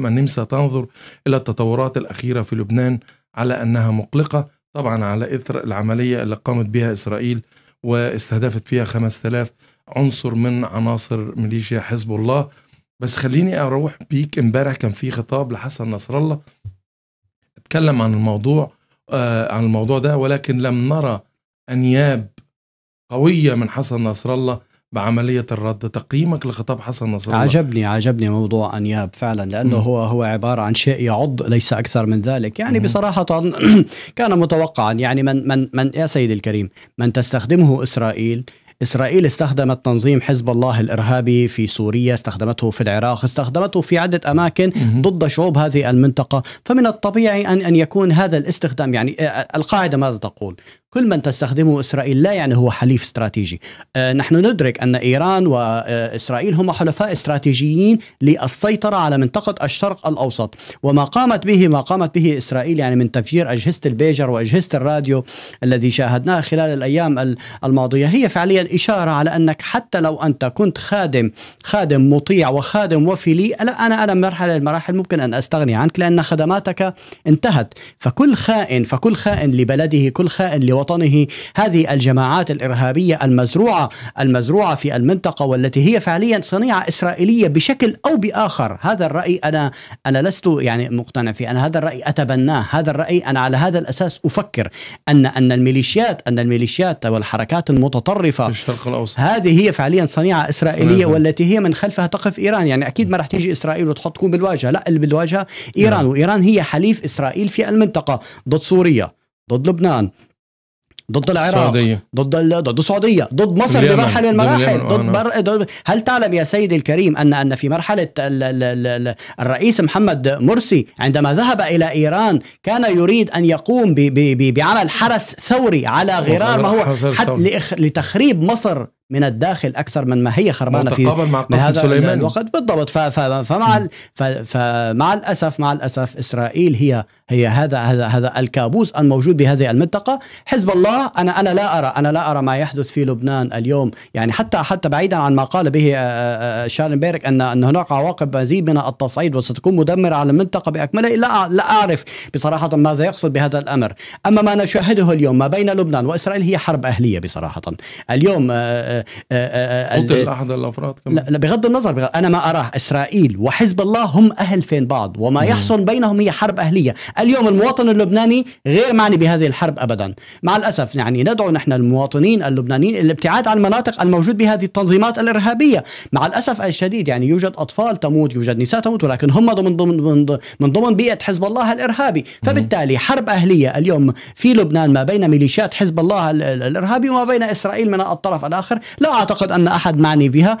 النمسا تنظر إلى التطورات الأخيرة في لبنان على أنها مقلقة طبعا على إثر العملية اللي قامت بها إسرائيل واستهدفت فيها 5000 عنصر من عناصر ميليشيا حزب الله بس خليني أروح بيك امبارح كان في خطاب لحسن نصر الله اتكلم عن الموضوع آه عن الموضوع ده ولكن لم نرى أنياب قوية من حسن نصر الله بعملية الرد تقييمك لخطاب حسن نصر الله عجبني عجبني موضوع أنياب فعلا لأنه م. هو هو عبارة عن شيء يعض ليس أكثر من ذلك يعني م. بصراحة كان متوقعا يعني من من من يا سيدي الكريم من تستخدمه إسرائيل إسرائيل استخدمت تنظيم حزب الله الإرهابي في سوريا استخدمته في العراق استخدمته في عدة أماكن ضد شعوب هذه المنطقة فمن الطبيعي أن, أن يكون هذا الاستخدام يعني القاعدة ماذا تقول كل من تستخدمه إسرائيل لا يعني هو حليف استراتيجي آه، نحن ندرك أن إيران وإسرائيل آه، هم حلفاء استراتيجيين للسيطرة على منطقة الشرق الأوسط وما قامت به ما قامت به إسرائيل يعني من تفجير أجهزة البيجر وأجهزة الراديو الذي شاهدناه خلال الأيام الماضية هي فعليا إشارة على أنك حتى لو أنت كنت خادم خادم مطيع وخادم وفي لي لا أنا أنا مرحلة المراحل ممكن أن أستغني عنك لأن خدماتك انتهت فكل خائن فكل خائن لبلده كل خائن لوطنه هذه الجماعات الارهابيه المزروعه المزروعه في المنطقه والتي هي فعليا صنيعه اسرائيليه بشكل او باخر هذا الراي انا انا لست يعني مقتنع فيه انا هذا الراي اتبناه هذا الراي انا على هذا الاساس افكر ان ان الميليشيات ان الميليشيات والحركات المتطرفه الشرق الاوسط هذه هي فعليا صنيعه اسرائيليه صنعها. والتي هي من خلفها تقف ايران يعني اكيد ما راح تيجي اسرائيل وتحطكم بالواجهه لا اللي بالواجهه ايران نعم. وايران هي حليف اسرائيل في المنطقه ضد سوريا ضد لبنان ضد العراق السعودية. ضد ال... ضد السعوديه ضد مصر اليمن. بمرحله من المراحل آه، ضد نعم. بر... دل... هل تعلم يا سيدي الكريم ان ان في مرحله ال... ال... ال... الرئيس محمد مرسي عندما ذهب الى ايران كان يريد ان يقوم ب... ب... ب... بعمل حرس ثوري على غرار ما هو حد لإخ... لتخريب مصر من الداخل اكثر من ما هي خربانه في مع هذا سليمان الوقت بالضبط فمع فمع الاسف مع الاسف اسرائيل هي هي هذا هذا هذا الكابوس الموجود بهذه المنطقه حزب الله انا انا لا ارى انا لا ارى ما يحدث في لبنان اليوم يعني حتى حتى بعيدا عن ما قال به آه، آه، آه، بيرك ان ان هناك عواقب مزيد من التصعيد وستكون مدمره على المنطقه باكملها لا لا اعرف بصراحه ماذا يقصد بهذا الامر اما ما نشاهده اليوم ما بين لبنان واسرائيل هي حرب اهليه بصراحه اليوم قتل احد الافراد كمان لا بغض النظر بغض انا ما اراه اسرائيل وحزب الله هم اهل فين بعض وما يحصل بينهم هي حرب اهليه اليوم المواطن اللبناني غير معني بهذه الحرب ابدا مع الاسف يعني ندعو نحن المواطنين اللبنانيين الابتعاد عن المناطق الموجود بهذه التنظيمات الارهابيه مع الاسف الشديد يعني يوجد اطفال تموت يوجد نساء تموت ولكن هم ضمن ضمن من ضمن بيئه حزب الله الارهابي فبالتالي حرب اهليه اليوم في لبنان ما بين ميليشيات حزب الله الارهابي وما بين اسرائيل من الطرف الاخر لا أعتقد أن أحد معني بها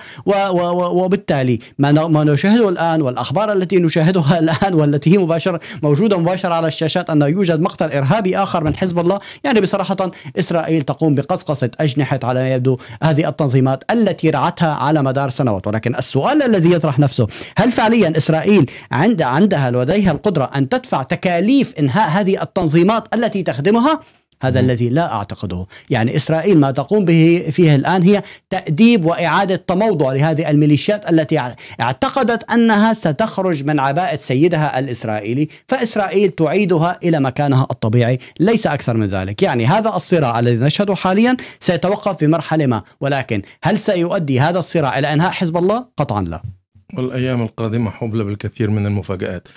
وبالتالي ما نشاهده الآن والأخبار التي نشاهدها الآن والتي هي مباشرة موجودة مباشرة على الشاشات أنه يوجد مقتل إرهابي آخر من حزب الله يعني بصراحة إسرائيل تقوم بقصقصة أجنحة على ما يبدو هذه التنظيمات التي رعتها على مدار سنوات ولكن السؤال الذي يطرح نفسه هل فعليا إسرائيل عند عندها لديها القدرة أن تدفع تكاليف إنهاء هذه التنظيمات التي تخدمها هذا م. الذي لا أعتقده يعني إسرائيل ما تقوم به فيه الآن هي تأديب وإعادة تموضع لهذه الميليشيات التي اعتقدت أنها ستخرج من عباءة سيدها الإسرائيلي فإسرائيل تعيدها إلى مكانها الطبيعي ليس أكثر من ذلك يعني هذا الصراع الذي نشهده حاليا سيتوقف في مرحلة ما ولكن هل سيؤدي هذا الصراع إلى إنهاء حزب الله؟ قطعا لا والأيام القادمة حبلى بالكثير من المفاجآت